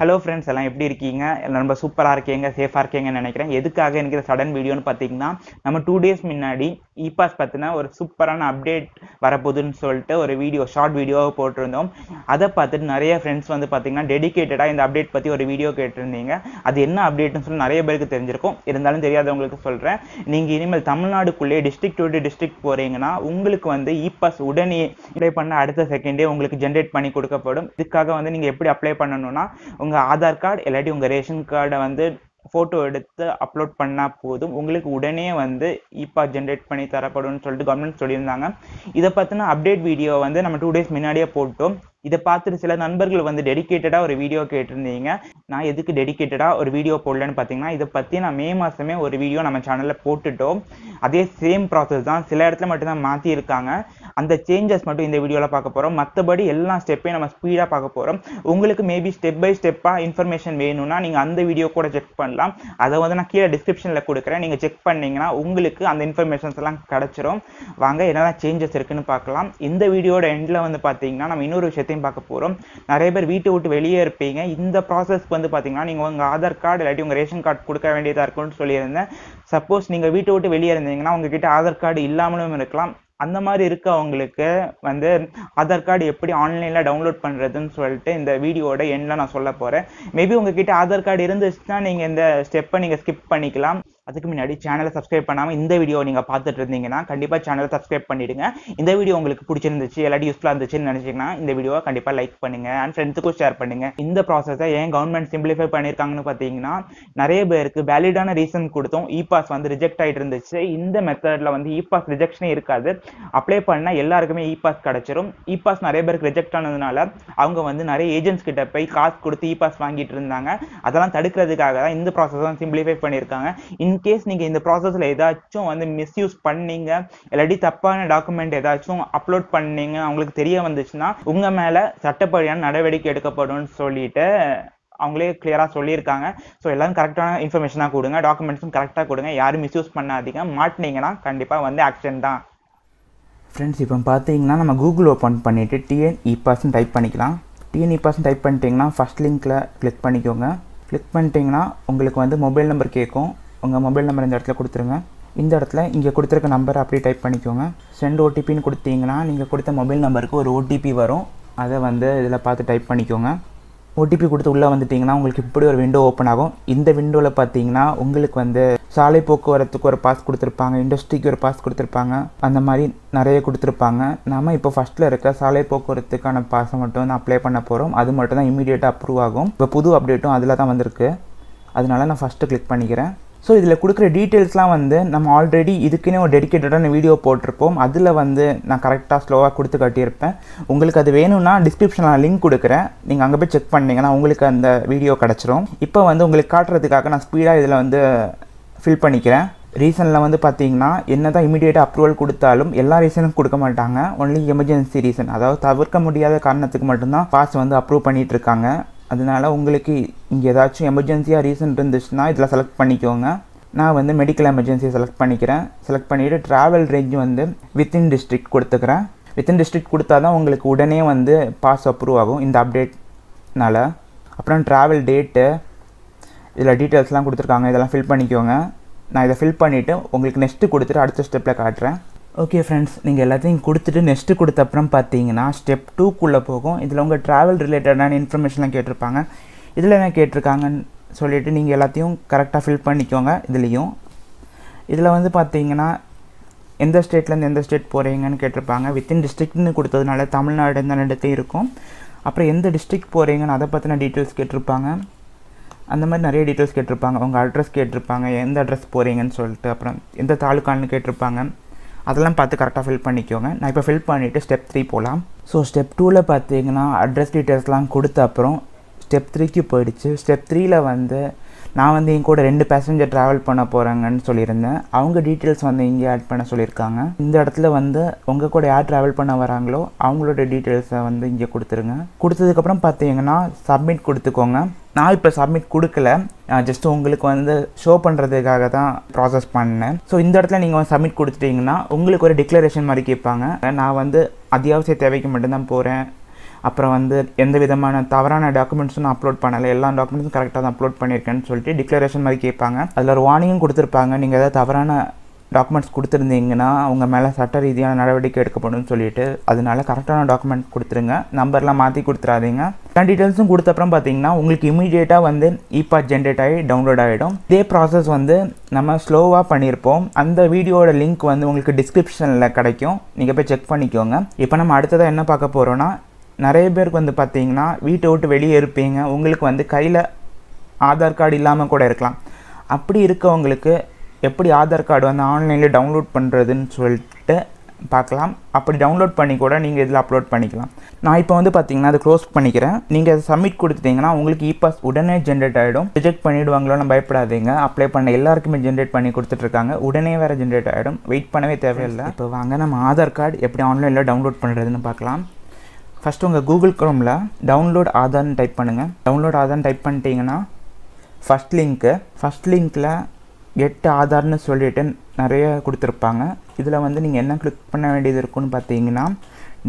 hello friends எல்லாம் எப்படி இருக்கீங்க ரொம்ப சூப்பராக இருக்கீங்க சேஃபாக இருக்கீங்கன்னு நினைக்கிறேன் எதுக்காக எனக்கு சடன் வீடியோன்னு பார்த்தீங்கன்னா நம்ம டூ டேஸ் முன்னாடி இபாஸ் பார்த்தினா ஒரு சூப்பரான அப்டேட் வரப்போகுதுன்னு சொல்லிட்டு ஒரு வீடியோ ஷார்ட் வீடியோவை போட்டிருந்தோம் அதை பார்த்துட்டு நிறைய ஃப்ரெண்ட்ஸ் வந்து பார்த்தீங்கன்னா டெடிக்கேட்டடாக இந்த அப்டேட் பற்றி ஒரு வீடியோ கேட்டிருந்தீங்க அது என்ன அப்டேட்னு சொல்லி நிறைய பேருக்கு தெரிஞ்சிருக்கும் இருந்தாலும் தெரியாதவங்களுக்கு சொல்கிறேன் நீங்கள் இனிமேல் தமிழ்நாடுக்குள்ளேயே டிஸ்ட்ரிக்ட் டு டிஸ்ட்ரிக்ட் போகிறீங்கன்னா உங்களுக்கு வந்து இபாஸ் உடனே அப்ளை பண்ண அடுத்த செகண்டே உங்களுக்கு ஜென்ரேட் பண்ணி கொடுக்கப்படும் இதுக்காக வந்து நீங்கள் எப்படி அப்ளை பண்ணணும்னா உங்கள் ஆதார் கார்டு இல்லாட்டி உங்கள் ரேஷன் கார்டை வந்து ஃபோட்டோ எடுத்து அப்லோட் பண்ணால் போதும் உங்களுக்கு உடனே வந்து இப்போ ஜென்ரேட் பண்ணி தரப்படும்னு சொல்லிட்டு கவர்மெண்ட் சொல்லியிருந்தாங்க இதை பார்த்தினா அப்டேட் வீடியோ வந்து நம்ம டூ டேஸ் முன்னாடியே போட்டோம் இதை பார்த்துட்டு சில நண்பர்கள் வந்து டெடிக்கேட்டடாக ஒரு வீடியோ கேட்டிருந்தீங்க நான் எதுக்கு டெடிக்கேட்டடாக ஒரு வீடியோ போடலன்னு பார்த்தீங்கன்னா இதை பற்றி நான் மே மாதமே ஒரு வீடியோ நம்ம சேனலில் போட்டுட்டோம் அதே சேம் ப்ராசஸ் தான் சில இடத்துல மட்டும்தான் மாற்றியிருக்காங்க அந்த சேஞ்சஸ் மட்டும் இந்த வீடியோவில் பார்க்க போகிறோம் மற்றபடி எல்லா ஸ்டெப்பையும் நம்ம ஸ்பீடாக பார்க்க போகிறோம் உங்களுக்கு மேபி ஸ்டெப் பை ஸ்டெப்பாக இன்ஃபர்மேஷன் வேணும்னா நீங்கள் அந்த வீடியோ கூட செக் பண்ணலாம் அதை வந்து நான் கீழே டிஸ்கிரிப்ஷனில் கொடுக்குறேன் நீங்கள் செக் பண்ணிங்கன்னா உங்களுக்கு அந்த இன்ஃபர்மேஷன்ஸ் எல்லாம் கிடச்சிரும் வாங்க என்னென்ன சேஞ்சஸ் இருக்குன்னு பார்க்கலாம் இந்த வீடியோட எண்டில் வந்து பார்த்தீங்கன்னா நம்ம இன்னொரு விஷயத்தையும் பார்க்க போகிறோம் நிறைய பேர் வீட்டை விட்டு வெளியே இருப்பீங்க இந்த ப்ராசஸ்க்கு வந்து பார்த்தீங்கன்னா நீங்கள் உங்கள் ஆதார் கார்டு இல்லாட்டி உங்கள் ரேஷன் கார்டு கொடுக்க வேண்டியதாக இருக்கும்னு சொல்லியிருந்தேன் சப்போஸ் நீங்கள் வீட்டை விட்டு வெளியே இருந்தீங்கன்னா உங்ககிட்ட ஆதார் கார்டு இல்லாமலும் இருக்கலாம் அந்த மாதிரி இருக்கவங்களுக்கு வந்து ஆதார் கார்டு எப்படி ஆன்லைனில் டவுன்லோட் பண்ணுறதுன்னு சொல்லிட்டு இந்த வீடியோட எண்ணில் நான் சொல்ல போகிறேன் மேபி உங்ககிட்ட ஆதார் கார்டு இருந்துச்சுன்னா நீங்கள் இந்த ஸ்டெப்பை நீங்கள் ஸ்கிப் பண்ணிக்கலாம் அதுக்கு முன்னாடி சேனலை சப்ஸ்கிரைப் பண்ணாமல் இந்த வீடியோ நீங்கள் பார்த்துட்டு இருந்தீங்கன்னா கண்டிப்பாக சேனலை சப்ஸ்கிரைப் பண்ணிடுங்க இந்த வீடியோ உங்களுக்கு பிடிச்சிருந்துச்சு எல்லாட்டி யூஸ்ஃபுல்லாக இருந்துச்சுன்னு நினச்சிங்கன்னா இந்த வீடியோவை கண்டிப்பாக லைக் பண்ணுங்கள் அண்ட் ஃப்ரெண்ட்ஸுக்கும் ஷேர் பண்ணுங்கள் இந்த ப்ராசஸை ஏன் கவர்மெண்ட் சிம்பிளிஃபை பண்ணியிருக்காங்கன்னு பார்த்தீங்கன்னா நிறைய பேருக்கு வேலிடான ரீசன் கொடுத்தோம் இ பாஸ் வந்து ரிஜெக்ட் ஆகிட்டு இருந்துச்சு இந்த மெத்தடில் வந்து இ பாஸ் ரிஜெக்ஷனே இருக்காது அப்ளை பண்ணால் எல்லாருக்குமே இ பாஸ் கிடச்சிரும் இ பாஸ் நிறைய பேருக்கு ரிஜெக்ட் ஆனதுனால அவங்க வந்து நிறைய ஏஜென்ட்ஸ் கிட்ட போய் காசு கொடுத்து இ பாஸ் வாங்கிட்டு இருந்தாங்க அதெல்லாம் தடுக்கிறதுக்காக தான் இந்த ப்ராசஸ் தான் சிம்பிளிஃபை பண்ணியிருக்காங்க இந்த இன்கேஸ் நீங்கள் இந்த ப்ராசஸில் ஏதாச்சும் வந்து மிஸ்யூஸ் பண்ணீங்க இல்லாட்டி தப்பான டாக்குமெண்ட் ஏதாச்சும் அப்லோட் பண்ணீங்க அவங்களுக்கு தெரிய வந்துச்சுன்னா உங்கள் மேலே சட்டப்படியான நடவடிக்கை எடுக்கப்படும்னு சொல்லிட்டு அவங்களே கிளியரா சொல்லியிருக்காங்க ஸோ எல்லாரும் கரெக்டான இன்ஃபர்மேஷனா கொடுங்க டாக்குமெண்ட்ஸும் கரெக்டாக கொடுங்க யாரும் மிஸ்யூஸ் பண்ணாதீங்க மாட்டினீங்கன்னா கண்டிப்பாக வந்து ஆக்சிடென்ட் தான் ஃப்ரெண்ட்ஸ் இப்போ பார்த்தீங்கன்னா நம்ம கூகுள் ஓப்பன் பண்ணிவிட்டு டிஎன் இ டைப் பண்ணிக்கலாம் டிஎன்இ பர்சன் டைப் பண்ணிட்டீங்கன்னா ஃபஸ்ட் லிங்க்கில் கிளிக் பண்ணிக்கோங்க கிளிக் பண்ணிட்டீங்கன்னா உங்களுக்கு வந்து மொபைல் நம்பர் கேட்கும் உங்கள் மொபைல் நம்பர் இந்த இடத்துல கொடுத்துருங்க இந்த இடத்துல இங்கே கொடுத்துருக்க நம்பரை அப்படியே டைப் பண்ணிக்கோங்க சென்ட் ஓடிபின்னு கொடுத்தீங்கன்னா நீங்கள் கொடுத்த மொபைல் நம்பருக்கு ஒரு ஓடிபி வரும் அதை வந்து இதில் பார்த்து டைப் பண்ணிக்கோங்க ஓடிபி கொடுத்து உள்ளே வந்துட்டிங்கன்னா உங்களுக்கு இப்படி ஒரு விண்டோ ஓப்பன் ஆகும் இந்த விண்டோவில் பார்த்தீங்கன்னா உங்களுக்கு வந்து சாலை போக்குவரத்துக்கு ஒரு பாஸ் கொடுத்துருப்பாங்க இண்டஸ்ட்ரிக்கு ஒரு பாஸ் கொடுத்துருப்பாங்க அந்த மாதிரி நிறைய கொடுத்துருப்பாங்க நம்ம இப்போ ஃபஸ்ட்டில் இருக்க சாலை போக்குவரத்துக்கான பாஸை மட்டும் நான் அப்ளை பண்ண போகிறோம் அது மட்டும் தான் இம்மிடியேட்டாக அப்ரூவ் ஆகும் இப்போ புது அப்டேட்டும் அதில் தான் வந்திருக்கு அதனால நான் ஃபஸ்ட்டு கிளிக் பண்ணிக்கிறேன் ஸோ இதில் கொடுக்குற டீட்டெயில்ஸ்லாம் வந்து நம்ம ஆல்ரெடி இதுக்குன்னு ஒரு டெடிக்கேட்டடான வீடியோ போட்டிருப்போம் அதில் வந்து நான் கரெக்டாக ஸ்லோவாக கொடுத்து காட்டியிருப்பேன் உங்களுக்கு அது வேணும்னா டிஸ்கிரிப்ஷனில் நான் லிங்க் கொடுக்குறேன் நீங்கள் அங்கே போய் செக் பண்ணிங்கன்னா உங்களுக்கு அந்த வீடியோ கிடச்சிரும் இப்போ வந்து உங்களுக்கு காட்டுறதுக்காக நான் ஸ்பீடாக இதில் வந்து ஃபில் பண்ணிக்கிறேன் ரீசனில் வந்து பார்த்தீங்கன்னா என்ன தான் இமீடியேட்டாக அப்ரூவல் கொடுத்தாலும் எல்லா ரீசனும் கொடுக்க மாட்டாங்க ஒன்லி எமர்ஜென்சி ரீசன் அதாவது தவிர்க்க முடியாத காரணத்துக்கு மட்டும்தான் பாஸ் வந்து அப்ரூவ் பண்ணிகிட்ருக்காங்க அதனால் உங்களுக்கு இங்கே ஏதாச்சும் எமர்ஜென்சியாக ரீசன் இருந்துச்சுன்னா இதில் செலக்ட் பண்ணிக்கோங்க நான் வந்து மெடிக்கல் எமர்ஜென்சியை செலக்ட் பண்ணிக்கிறேன் செலக்ட் பண்ணிவிட்டு ட்ராவல் ரேஞ்ச் வந்து வித்தின் டிஸ்ட்ரிக்ட் கொடுத்துக்கிறேன் வித்தின் டிஸ்ட்ரிக்ட் கொடுத்தா தான் உங்களுக்கு உடனே வந்து பாஸ் அப்ரூவ் ஆகும் இந்த அப்டேட்னால் அப்புறம் ட்ராவல் டேட்டு இதில் டீட்டெயில்ஸ்லாம் கொடுத்துருக்காங்க இதெல்லாம் ஃபில் பண்ணிக்கோங்க நான் இதை ஃபில் பண்ணிவிட்டு உங்களுக்கு நெக்ஸ்ட்டு கொடுத்துட்டு அடுத்த ஸ்டெப்பில் காட்டுறேன் ஓகே ஃப்ரெண்ட்ஸ் நீங்கள் எல்லாத்தையும் கொடுத்துட்டு நெக்ஸ்ட்டு கொடுத்த அப்புறம் பார்த்தீங்கன்னா ஸ்டெப் டூக்குள்ளே போகும் இதில் உங்கள் ட்ராவல் ரிலேட்டடான இன்ஃபர்மேஷன்லாம் கேட்டிருப்பாங்க இதில் என்ன கேட்டிருக்காங்கன்னு சொல்லிவிட்டு நீங்கள் எல்லாத்தையும் கரெக்டாக ஃபில் பண்ணிக்கோங்க இதுலேயும் இதில் வந்து பார்த்தீங்கன்னா எந்த ஸ்டேட்லேருந்து எந்த ஸ்டேட் போகிறீங்கன்னு கேட்டிருப்பாங்க வித்தின் டிஸ்ட்ரிக்ட்னு கொடுத்ததுனால தமிழ்நாடு எந்த இடத்தையும் இருக்கும் அப்புறம் எந்த டிஸ்ட்ரிக் போகிறீங்கன்னு அதை பற்றின டீட்டெயில்ஸ் கேட்டிருப்பாங்க அந்த மாதிரி நிறைய டீட்டெயில்ஸ் கேட்டிருப்பாங்க உங்கள் அட்ரஸ் கேட்டிருப்பாங்க எந்த அட்ரஸ் போகிறீங்கன்னு சொல்லிட்டு அப்புறம் எந்த தாலுக்கான்னு கேட்டிருப்பாங்க அதெல்லாம் பார்த்து கரெக்டாக ஃபில் பண்ணிக்கோங்க நான் இப்போ ஃபில் பண்ணிவிட்டு ஸ்டெப் த்ரீ போகலாம் ஸோ ஸ்டெப் டூவில் பார்த்தீங்கன்னா அட்ரஸ் டீட்டெயில்ஸ்லாம் கொடுத்த அப்புறம் ஸ்டெப் த்ரீக்கு போயிடுச்சு ஸ்டெப் த்ரீயில் வந்து நான் வந்து என் கூட ரெண்டு பேசஞ்சர் ட்ராவல் பண்ண போகிறாங்கன்னு சொல்லியிருந்தேன் அவங்க டீட்டெயில்ஸ் வந்து இங்கே ஆட் பண்ண சொல்லியிருக்காங்க இந்த இடத்துல வந்து உங்கள் கூட யார் ட்ராவல் பண்ண வராங்களோ அவங்களோட டீட்டெயில்ஸை வந்து இங்கே கொடுத்துருங்க கொடுத்ததுக்கப்புறம் பார்த்தீங்கன்னா சப்மிட் கொடுத்துக்கோங்க நான் இப்போ சப்மிட் கொடுக்கல ஜஸ்ட் உங்களுக்கு வந்து ஷோ பண்ணுறதுக்காக தான் ப்ராசஸ் பண்ணேன் ஸோ இந்த இடத்துல நீங்கள் வந்து சப்மிட் கொடுத்துட்டிங்கன்னா உங்களுக்கு ஒரு டிக்ளரேஷன் மாதிரி கேட்பாங்க நான் வந்து அத்தியாவசிய தேவைக்கு மட்டும்தான் போகிறேன் அப்புறம் வந்து எந்த விதமான தவறான டாக்குமெண்ட்ஸும் நான் அப்லோட் பண்ணலை எல்லா டாக்குமெண்ட்ஸும் கரெக்டாக தான் அப்லோட் பண்ணியிருக்கேன்னு சொல்லிட்டு டிக்ளரேஷன் மாதிரி கேட்பாங்க அதில் ஒரு வார்னிங்கும் கொடுத்துருப்பாங்க நீங்கள் ஏதாவது தவறான டாக்குமெண்ட்ஸ் கொடுத்துருந்தீங்கன்னா அவங்க மேலே சட்ட ரீதியான நடவடிக்கை எடுக்கப்படும்னு சொல்லிட்டு அதனால கரெக்டான டாக்குமெண்ட் கொடுத்துருங்க நம்பர்லாம் மாற்றி கொடுத்துறாதீங்க கன் டீட்டெயில்ஸும் கொடுத்தப்புறம் பார்த்தீங்கன்னா உங்களுக்கு இமீடியேட்டாக வந்து பாட் ஜென்ரேட் ஆகி டவுன்லோட் ஆகிடும் இதே ப்ராசஸ் வந்து நம்ம ஸ்லோவாக பண்ணியிருப்போம் அந்த வீடியோட லிங்க் வந்து உங்களுக்கு டிஸ்கிரிப்ஷனில் கிடைக்கும் நீங்கள் போய் செக் பண்ணிக்கோங்க இப்போ நம்ம அடுத்ததாக என்ன பார்க்க போகிறோன்னா நிறைய பேருக்கு வந்து பார்த்தீங்கன்னா வீட்டை விட்டு வெளியே இருப்பீங்க உங்களுக்கு வந்து கையில் ஆதார் கார்டு இல்லாமல் கூட இருக்கலாம் அப்படி இருக்கவங்களுக்கு எப்படி ஆதார் கார்டு வந்து ஆன்லைனில் டவுன்லோட் பண்ணுறதுன்னு சொல்லிட்டு பார்க்கலாம் அப்படி டவுன்லோட் பண்ணி கூட நீங்கள் இதில் அப்லோட் பண்ணிக்கலாம் நான் இப்போ வந்து பார்த்தீங்கன்னா அதை க்ளோஸ் பண்ணிக்கிறேன் நீங்கள் அதை சப்மிட் கொடுத்துட்டீங்கன்னா உங்களுக்கு இ பாஸ் உடனே ஜென்ரேட் ஆகிடும் ரிஜெக்ட் பண்ணிவிடுவாங்களோன்னு பயப்படாதீங்க அப்ளை பண்ண எல்லாருக்குமே ஜென்ரேட் பண்ணி கொடுத்துட்ருக்காங்க உடனே வேறு ஜென்ரேட் ஆகிடும் வெயிட் பண்ணவே தேவையில்லை இப்போ வாங்க நம்ம ஆதார் கார்டு எப்படி ஆன்லைனில் டவுன்லோட் பண்ணுறதுன்னு பார்க்கலாம் ஃபஸ்ட்டு உங்கள் கூகுள் க்ரோமில் டவுன்லோட் ஆதார்னு டைப் பண்ணுங்கள் டவுன்லோட் ஆதார்னு டைப் பண்ணிட்டீங்கன்னா ஃபஸ்ட் லிங்க்கு ஃபஸ்ட் லிங்க்கில் எட்டு ஆதார்னு சொல்லிட்டு நிறைய கொடுத்துருப்பாங்க இதில் வந்து நீங்கள் என்ன கிளிக் பண்ண வேண்டியது இருக்குன்னு பார்த்தீங்கன்னா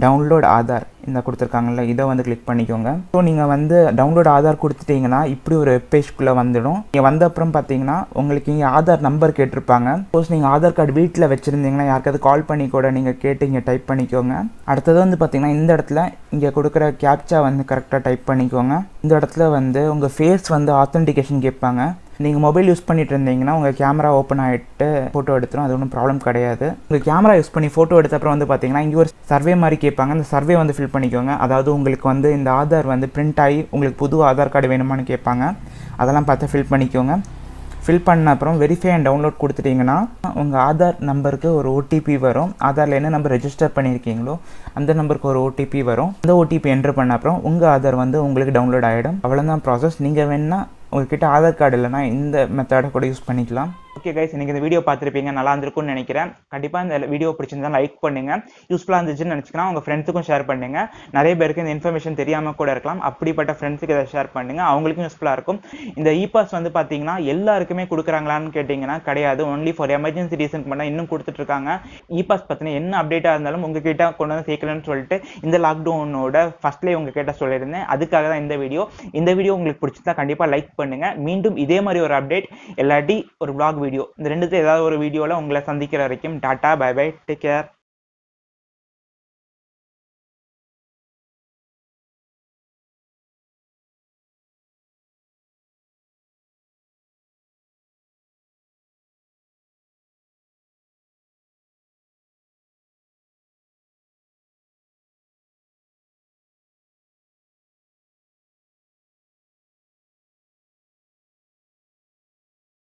டவுன்லோட் ஆதார் இந்த கொடுத்துருக்காங்கல்ல இதை வந்து கிளிக் பண்ணிக்கோங்க ஸோ நீங்கள் வந்து டவுன்லோட் ஆதார் கொடுத்துட்டிங்கன்னா இப்படி ஒரு வெப்பேஜ்குள்ளே வந்துடும் நீங்கள் வந்த அப்புறம் பார்த்தீங்கன்னா உங்களுக்கு இங்கே ஆதார் நம்பர் கேட்டிருப்பாங்க சப்போஸ் நீங்கள் ஆதார் கார்டு வீட்டில் வச்சுருந்தீங்கன்னா யாருக்காவது கால் பண்ணி கூட நீங்கள் கேட்டு இங்கே டைப் பண்ணிக்கோங்க அடுத்தது வந்து பார்த்தீங்கன்னா இந்த இடத்துல இங்கே கொடுக்குற கேப்சா வந்து கரெக்டாக டைப் பண்ணிக்கோங்க இந்த இடத்துல வந்து உங்கள் ஃபேஸ் வந்து ஆத்தென்டிகேஷன் கேட்பாங்க நீங்கள் மொபைல் யூஸ் பண்ணிட்டு இருந்தீங்கன்னா உங்கள் கேமரா ஓப்பன் ஆகிட்டு ஃபோட்டோ எடுத்துடும் அது ஒன்றும் ப்ராப்ளம் கிடையாது உங்கள் கேமரா யூஸ் பண்ணி ஃபோட்டோ எடுத்த அப்புறம் வந்து பார்த்தீங்கன்னா இங்கே ஒரு சர்வே மாதிரி கேட்பாங்க அந்த சர்வே வந்து ஃபில் பண்ணிக்கோங்க அதாவது உங்களுக்கு வந்து இந்த ஆதார் வந்து பிரிண்ட் ஆகி உங்களுக்கு புது ஆதார் கார்டு வேணுமான்னு கேட்பாங்க அதெல்லாம் பார்த்து ஃபில் பண்ணிக்கோங்க ஃபில் பண்ண அப்புறம் வெரிஃபை அண்ட் டவுன்லோட் கொடுத்துட்டிங்கன்னா உங்கள் ஆதார் நம்பருக்கு ஒரு ஓடிபி வரும் ஆதாரில் என்ன நம்பர் ரெஜிஸ்டர் பண்ணியிருக்கீங்களோ அந்த நம்பருக்கு ஒரு ஓடிபி வரும் அந்த ஓடிபி என்ட்ரு பண்ண அப்புறம் உங்கள் ஆதார் வந்து உங்களுக்கு டவுன்லோட் ஆகிடும் அவ்வளோதான் ப்ராசஸ் நீங்கள் வேணால் உங்கள்கிட்ட ஆதார் கார்டு இல்லைனா இந்த மெத்தடை கூட யூஸ் பண்ணிக்கலாம் ஓகே கைஸ் நீங்கள் இந்த வீடியோ பார்த்துருப்பீங்க நல்லா இருந்திருக்கும்னு நினைக்கிறேன் கண்டிப்பாக இந்த வீடியோ பிடிச்சிருந்தா லைக் பண்ணுங்க யூஸ்ஃபுல்லாக இருந்துச்சுன்னு நினச்சிக்கனா உங்கள் ஃப்ரெண்ட்ஸுக்கும் ஷேர் பண்ணுங்க நிறைய பேருக்கு இந்த இன்ஃபர்மேஷன் தெரியாமல் கூட இருக்கலாம் அப்படிப்பட்ட ஃப்ரெண்ட்ஸுக்கு இதை ஷேர் பண்ணுங்க அவங்களுக்கும் யூஸ்ஃபுல்லாக இருக்கும் இந்த இ பாஸ் வந்து பார்த்தீங்கன்னா எல்லாருக்குமே கொடுக்குறாங்களான்னு கேட்டிங்கன்னா கிடையாது ஒன்லி ஃபார் எமர்ஜென்சி ரீசன் பண்ணால் இன்னும் கொடுத்துட்ருக்காங்க இருக்காங்க இ பாஸ் பற்றின என்ன அப்டேட்டாக இருந்தாலும் உங்ககிட்ட கொண்டு வந்து சேர்க்கலன்னு சொல்லிட்டு இந்த லாக்டவுனோட ஃபர்ஸ்ட்லேயே உங்ககிட்ட சொல்லியிருந்தேன் அதுக்காக தான் இந்த வீடியோ இந்த வீடியோ உங்களுக்கு பிடிச்சிருந்தா கண்டிப்பாக லைக் பண்ணுங்க மீண்டும் இதே மாதிரி ஒரு அப்டேட் எல்லாட்டி ஒரு பிளாக் வீடியோ இந்த ரெண்டுத்தையும் ஏதாவது ஒரு வீடியோவில் உங்களை சந்திக்கிற வரைக்கும் tata bye bye take care